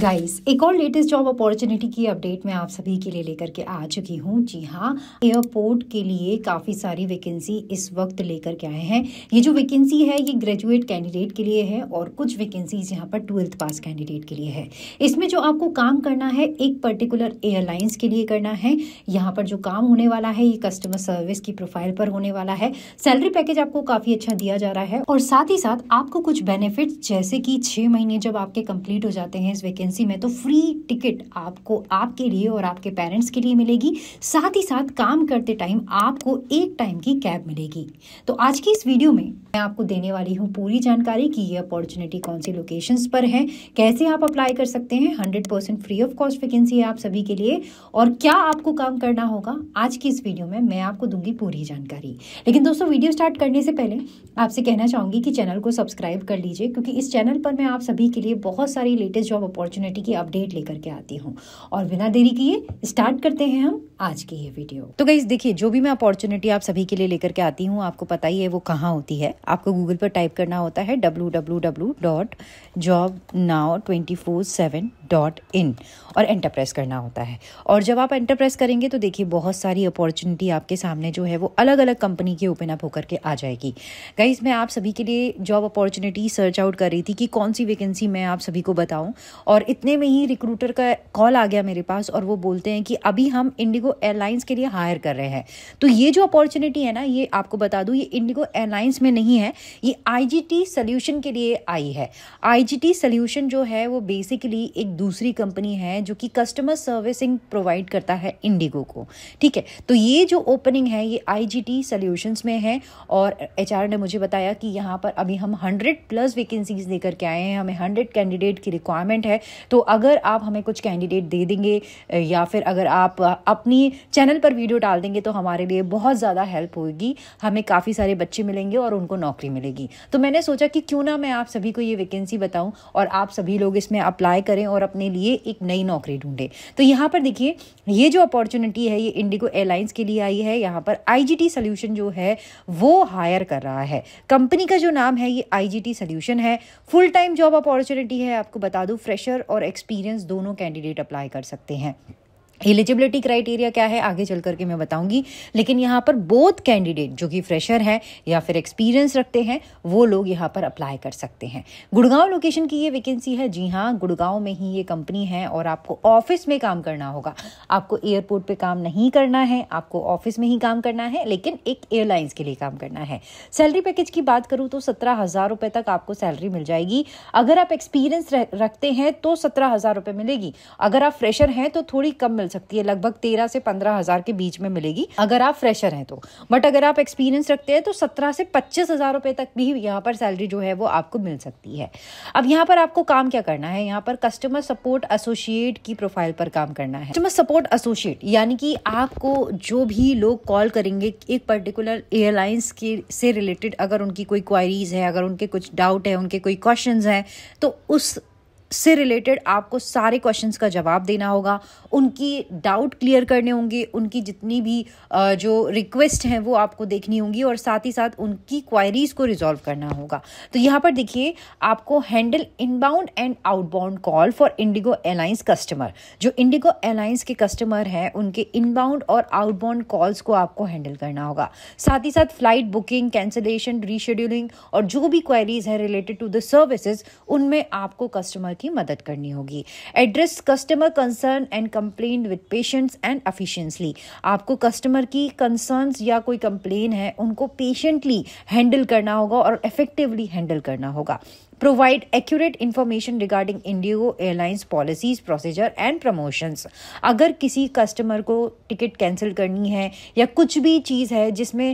guys एक और latest job opportunity की अपडेट मैं आप सभी के लिए लेकर के आ चुकी हूँ जी हाँ एयरपोर्ट के लिए काफ़ी सारी वैकेंसी इस वक्त लेकर के आए हैं ये जो वैकेंसी है ये ग्रेजुएट कैंडिडेट के लिए है और कुछ वैकेंसीज यहाँ पर ट्वेल्थ पास कैंडिडेट के लिए है इसमें जो आपको काम करना है एक पर्टिकुलर एयरलाइंस के लिए करना है यहाँ पर जो काम होने वाला है ये कस्टमर सर्विस की प्रोफाइल पर होने वाला है सैलरी पैकेज आपको काफ़ी अच्छा दिया जा रहा है और साथ ही साथ आपको कुछ बेनिफिट जैसे कि छह महीने जब आपके कंप्लीट हो जाते हैं इस वैकेंसी एजेंसी में तो फ्री टिकट आपको आपके लिए और आपके पेरेंट्स के लिए मिलेगी साथ ही साथ काम करते टाइम आपको एक टाइम की कैब मिलेगी तो आज की इस वीडियो में मैं आपको देने वाली हूँ पूरी जानकारी कि ये अपॉर्चुनिटी कौन सी लोकेशंस पर है कैसे आप अप्लाई कर सकते हैं hundred free of cost vacancy है आप सभी के लिए और क्या आपको काम करना होगा आज की इस वीडियो में मैं आपको दूंगी पूरी जानकारी लेकिन दोस्तों वीडियो स्टार्ट करने से पहले आपसे कहना चाहूंगी कि चैनल को सब्सक्राइब कर लीजिए क्योंकि इस चैनल पर मैं आप सभी के लिए बहुत सारी लेटेस्ट जॉब अपॉर्चुनिटी अपॉर्चुनिटी की अपडेट लेकर के आती हूँ और बिना देरी किए स्टार्ट करते हैं हम आज की ये वीडियो तो गई देखिए जो भी मैं अपॉर्चुनिटी आप सभी के लिए लेकर के आती हूँ आपको पता ही है वो कहाँ होती है आपको गूगल पर टाइप करना होता है W W W dot job now twenty four seven dot in और एंटर प्रेस करना होता है और जब आप एंटर प्रेस करेंगे तो देखिए बहुत सारी अपॉर्चुनिटी आपके सामने जो है वो अलग अलग कंपनी के ओपन अप होकर के आ जाएगी गाइज मैं आप सभी के लिए जॉब अपॉर्चुनिटी सर्च आउट कर रही थी कि कौन सी वैकेंसी मैं आप सभी को बताऊँ और और इतने में ही रिक्रूटर का कॉल आ गया मेरे पास और वो बोलते हैं कि अभी हम इंडिगो एयरलाइंस के लिए हायर कर रहे हैं तो ये जो अपॉर्चुनिटी है ना ये आपको बता दूँ ये इंडिगो एयरलाइंस में नहीं है ये आईजीटी सोल्यूशन के लिए आई है आईजीटी सोल्यूशन जो है वो बेसिकली एक दूसरी कंपनी है जो कि कस्टमर सर्विसिंग प्रोवाइड करता है इंडिगो को ठीक है तो ये जो ओपनिंग है ये आईजीटी सॉल्यूशंस में है और एचआर ने मुझे बताया कि यहाँ पर अभी हम हंड्रेड प्लस वैकेंसीज लेकर के आए हैं हमें हंड्रेड कैंडिडेट की रिक्वायरमेंट है तो अगर आप हमें कुछ कैंडिडेट दे देंगे या फिर अगर आप अपनी चैनल पर वीडियो डाल देंगे तो हमारे लिए बहुत ज़्यादा हेल्प होगी हमें काफ़ी सारे बच्चे मिलेंगे और उनको नौकरी मिलेगी तो मैंने सोचा कि क्यों ना मैं आप सभी को ये वैकेंसी बताऊं और आप सभी लोग इसमें अप्लाई करें और अपने लिए एक नई नौकरी ढूंढें तो यहाँ पर देखिए ये जो अपॉर्चुनिटी है ये इंडिगो एयरलाइंस के लिए आई है यहाँ पर आई सोल्यूशन जो है वो हायर कर रहा है कंपनी का जो नाम है ये आई सोल्यूशन है फुल टाइम जॉब अपॉर्चुनिटी है आपको बता दूँ फ्रेशर और एक्सपीरियंस दोनों कैंडिडेट अप्लाई कर सकते हैं एलिजिबिलिटी क्राइटेरिया क्या है आगे चल करके मैं बताऊंगी लेकिन यहाँ पर बोथ कैंडिडेट जो कि फ्रेशर है या फिर एक्सपीरियंस रखते हैं वो लोग यहाँ पर अप्लाई कर सकते हैं गुड़गांव लोकेशन की ये वैकेंसी है जी हाँ गुड़गांव में ही ये कंपनी है और आपको ऑफिस में काम करना होगा आपको एयरपोर्ट पर काम नहीं करना है आपको ऑफिस में ही काम करना है लेकिन एक एयरलाइंस के लिए काम करना है सैलरी पैकेज की बात करूँ तो सत्रह हज़ार रुपये तक आपको सैलरी मिल जाएगी अगर आप एक्सपीरियंस रखते हैं तो सत्रह हज़ार रुपये मिलेगी अगर आप फ्रेशर हैं तो थोड़ी कम मिल चल सकती है लगभग तेरह से पंद्रह हजार के बीच में मिलेगी अगर आप फ्रेशर हैं तो बट अगर आप एक्सपीरियंस रखते हैं तो सत्रह से पच्चीस हजार रुपए तक भी यहाँ पर सैलरी जो है वो आपको मिल सकती है अब यहाँ पर आपको काम क्या करना है यहाँ पर कस्टमर सपोर्ट एसोसिएट की प्रोफाइल पर काम करना है कस्टमर सपोर्ट एसोसिएट यानी कि आपको जो भी लोग कॉल करेंगे एक पर्टिकुलर एयरलाइंस के से रिलेटेड अगर उनकी कोई क्वायरीज है अगर उनके कुछ डाउट है उनके कोई क्वेश्चन है तो उस से रिलेटेड आपको सारे क्वेश्चंस का जवाब देना होगा उनकी डाउट क्लियर करने होंगे उनकी जितनी भी जो रिक्वेस्ट हैं वो आपको देखनी होंगी और साथ ही साथ उनकी क्वायरीज को रिजॉल्व करना होगा तो यहाँ पर देखिए आपको handle inbound and outbound call for IndiGo airlines customer जो इंडिगो एयरलाइंस के कस्टमर हैं उनके इनबाउंड और आउटबाउंड कॉल्स को आपको हैंडल करना होगा साथ ही साथ फ्लाइट बुकिंग कैंसिलेशन रीशेड्यूलिंग और जो भी क्वायरीज है रिलेटेड टू द सर्विसेज उनमें आपको कस्टमर की मदद करनी होगी address customer concern and complain with patience and efficiently आपको कस्टमर की कंसर्न्स या कोई कंप्लेन है उनको पेशेंटली हैंडल करना होगा और इफेक्टिवली हैंडल करना होगा provide accurate information regarding IndiGo airlines policies procedure and promotions अगर किसी कस्टमर को टिकट कैंसिल करनी है या कुछ भी चीज़ है जिसमें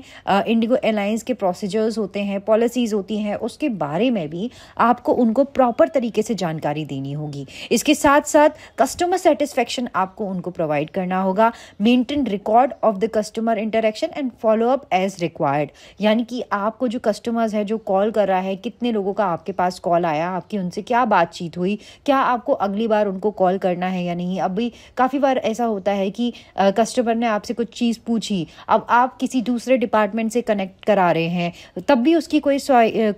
इंडिगो एयरलाइंस के प्रोसीजर्स होते हैं पॉलिसीज़ होती हैं उसके बारे में भी आपको उनको प्रॉपर तरीके से जानकारी देनी होगी इसके साथ साथ कस्टमर सेटिस्फेक्शन आपको उनको प्रोवाइड करना होगा maintain record of the customer interaction and follow up as required यानी कि आपको जो कस्टमर्स है जो कॉल कर रहा है कितने लोगों का आपके पास पास कॉल आया आपकी उनसे क्या बातचीत हुई क्या आपको अगली बार उनको कॉल करना है या नहीं अभी काफ़ी बार ऐसा होता है कि कस्टमर ने आपसे कुछ चीज़ पूछी अब आप किसी दूसरे डिपार्टमेंट से कनेक्ट करा रहे हैं तब भी उसकी कोई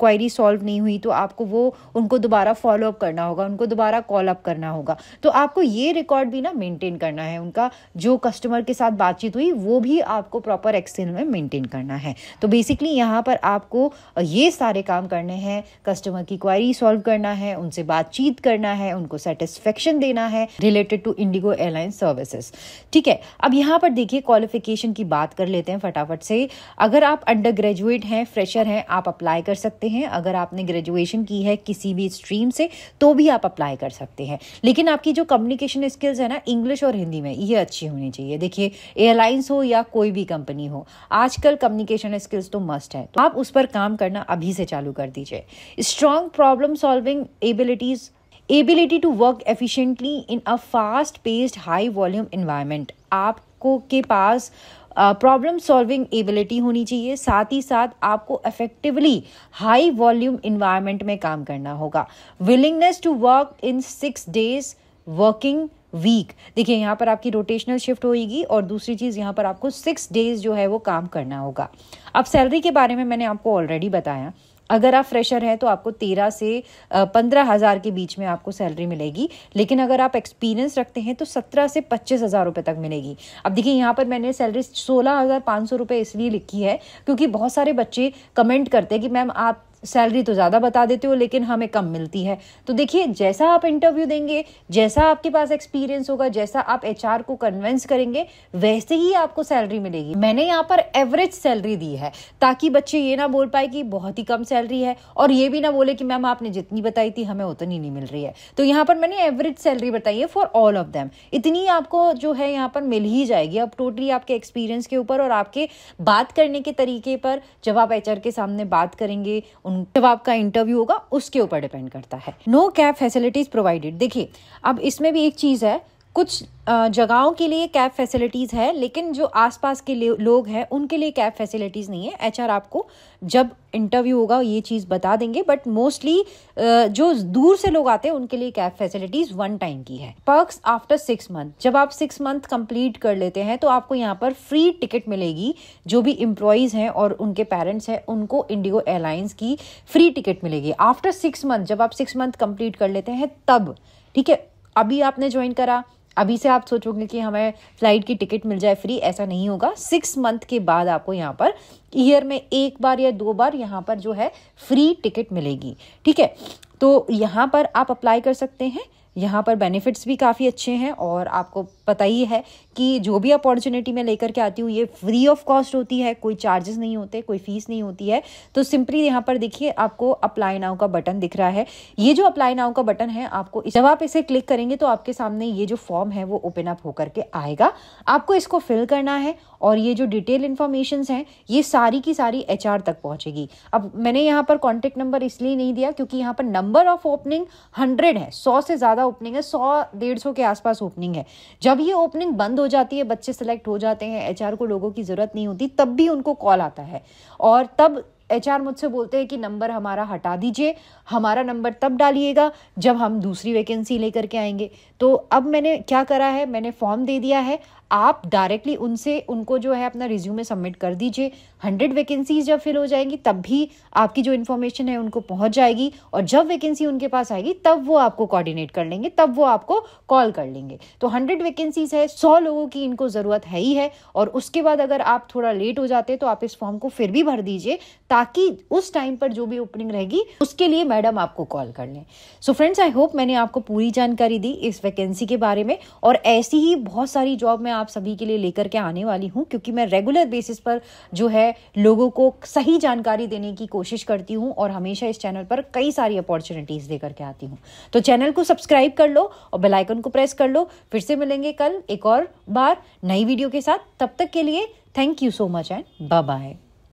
क्वायरी सॉल्व नहीं हुई तो आपको वो उनको दोबारा फॉलोअप करना होगा उनको दोबारा कॉल अप करना होगा तो आपको ये रिकॉर्ड भी ना मेंटेन करना है उनका जो कस्टमर के साथ बातचीत हुई वो भी आपको प्रॉपर एक्सेल में मेंटेन करना है तो बेसिकली यहाँ पर आपको ये सारे काम करने हैं कस्टमर की इंक्वायरी सॉल्व करना है उनसे बातचीत करना है उनको सेटिस्फेक्शन देना है related to IndiGo airline services ठीक है अब यहाँ पर देखिए क्वालिफिकेशन की बात कर लेते हैं फटाफट से अगर आप अंडर ग्रेजुएट हैं फ्रेशर हैं आप अप्लाई कर सकते हैं अगर आपने ग्रेजुएशन की है किसी भी स्ट्रीम से तो भी आप अप्लाई कर सकते हैं लेकिन आपकी जो कम्युनिकेशन स्किल्स है ना इंग्लिश और हिंदी में ये अच्छी होनी चाहिए देखिए एयरलाइंस हो या कोई भी कंपनी हो आजकल कम्युनिकेशन स्किल्स तो मस्ट है तो आप उस पर काम करना अभी से चालू कर दीजिए strong problem solving abilities ability to work efficiently in a fast paced high volume environment आपको के पास प्रॉब्लम सॉल्विंग एबिलिटी होनी चाहिए साथ ही साथ आपको इफेक्टिवली हाई वॉल्यूम इन्वायरमेंट में काम करना होगा willingness to work in six days working week देखिए यहाँ पर आपकी रोटेशनल शिफ्ट होगी और दूसरी चीज़ यहाँ पर आपको सिक्स डेज जो है वो काम करना होगा अब सैलरी के बारे में मैंने आपको ऑलरेडी बताया अगर आप फ्रेशर हैं तो आपको तेरह से पंद्रह हज़ार के बीच में आपको सैलरी मिलेगी लेकिन अगर आप एक्सपीरियंस रखते हैं तो सत्रह से पच्चीस हज़ार रुपये तक मिलेगी अब देखिए यहाँ पर मैंने सैलरी सोलह हज़ार पाँच सौ रुपये इसलिए लिखी है क्योंकि बहुत सारे बच्चे कमेंट करते हैं कि मैम आप सैलरी तो ज़्यादा बता देते हो लेकिन हमें कम मिलती है तो देखिए जैसा आप इंटरव्यू देंगे जैसा आपके पास एक्सपीरियंस होगा जैसा आप एच को कन्वेंस करेंगे वैसे ही आपको सैलरी मिलेगी मैंने यहाँ पर एवरेज सैलरी दी है ताकि बच्चे ये ना बोल पाए कि बहुत ही कम सैलरी है और ये भी ना बोले कि मैम आपने जितनी बताई थी हमें उतनी नहीं मिल रही है तो यहाँ पर मैंने एवरेज सैलरी बताई है फॉर ऑल ऑफ देम इतनी आपको जो है यहाँ पर मिल ही जाएगी अब टोटली आपके एक्सपीरियंस के ऊपर और आपके बात करने के तरीके पर जब आप एच के सामने बात करेंगे उन जब आपका इंटरव्यू होगा उसके ऊपर डिपेंड करता है नो कैब फैसिलिटीज प्रोवाइडेड देखिए अब इसमें भी एक चीज है कुछ जगहों के लिए कैब फैसिलिटीज़ है लेकिन जो आसपास के लोग हैं उनके लिए कैब फैसिलिटीज़ नहीं है एच आपको जब इंटरव्यू होगा ये चीज़ बता देंगे बट मोस्टली जो दूर से लोग आते हैं उनके लिए कैब फैसिलिटीज़ वन टाइम की है पर्क्स आफ्टर सिक्स मंथ जब आप सिक्स मंथ कंप्लीट कर लेते हैं तो आपको यहाँ पर फ्री टिकट मिलेगी जो भी इम्प्लॉयज़ हैं और उनके पेरेंट्स हैं उनको इंडिगो एयरलाइंस की फ्री टिकट मिलेगी आफ्टर सिक्स मंथ जब आप सिक्स मंथ कंप्लीट कर लेते हैं तब ठीक है अभी आपने ज्वाइन करा अभी से आप सोचोगे कि हमें फ़्लाइट की टिकट मिल जाए फ्री ऐसा नहीं होगा सिक्स मंथ के बाद आपको यहाँ पर ईयर में एक बार या दो बार यहाँ पर जो है फ्री टिकट मिलेगी ठीक है तो यहाँ पर आप अप्लाई कर सकते हैं यहाँ पर बेनिफिट्स भी काफ़ी अच्छे हैं और आपको पता ही है कि जो भी अपॉर्चुनिटी मैं लेकर के आती हूँ ये फ्री ऑफ कॉस्ट होती है कोई चार्जेस नहीं होते कोई फीस नहीं होती है तो सिंपली यहाँ पर देखिए आपको अप्लाई नाउ का बटन दिख रहा है ये जो अप्लाई नाउ का बटन है आपको जब आप इसे क्लिक करेंगे तो आपके सामने ये जो फॉर्म है वो ओपन अप होकर के आएगा आपको इसको फिल करना है और ये जो डिटेल इन्फॉर्मेशन हैं ये सारी की सारी एच तक पहुँचेगी अब मैंने यहाँ पर कॉन्टेक्ट नंबर इसलिए नहीं दिया क्योंकि यहाँ पर नंबर ऑफ ओपनिंग हंड्रेड है सौ से ज़्यादा ओपनिंग है सौ डेढ़ सौ के आसपास ओपनिंग है जब जब ये ओपनिंग बंद हो जाती है बच्चे सेलेक्ट हो जाते हैं एच को लोगों की ज़रूरत नहीं होती तब भी उनको कॉल आता है और तब एच मुझसे बोलते हैं कि नंबर हमारा हटा दीजिए हमारा नंबर तब डालिएगा जब हम दूसरी वैकेंसी लेकर के आएंगे तो अब मैंने क्या करा है मैंने फॉर्म दे दिया है आप डायरेक्टली उनसे उनको जो है अपना रिज्यूमे सबमिट कर दीजिए हंड्रेड वैकेंसीज जब फिल हो जाएंगी तब भी आपकी जो इन्फॉर्मेशन है उनको पहुंच जाएगी और जब वैकेंसी उनके पास आएगी तब वो आपको कोऑर्डिनेट कर लेंगे तब वो आपको कॉल कर लेंगे तो हंड्रेड वैकेंसीज है सौ लोगों की इनको ज़रूरत है ही है और उसके बाद अगर आप थोड़ा लेट हो जाते तो आप इस फॉर्म को फिर भी भर दीजिए ताकि उस टाइम पर जो भी ओपनिंग रहेगी उसके लिए मैडम आपको कॉल कर लें सो फ्रेंड्स आई होप मैंने आपको पूरी जानकारी दी इस वैकेंसी के बारे में और ऐसी ही बहुत सारी जॉब मैं आप सभी के लिए लेकर के आने वाली हूँ क्योंकि मैं रेगुलर बेसिस पर जो है लोगों को सही जानकारी देने की कोशिश करती हूँ और हमेशा इस चैनल पर कई सारी अपॉर्चुनिटीज़ लेकर के आती हूँ तो चैनल को सब्सक्राइब कर लो और बेलाइकन को प्रेस कर लो फिर से मिलेंगे कल एक और बार नई वीडियो के साथ तब तक के लिए thank you so much and bye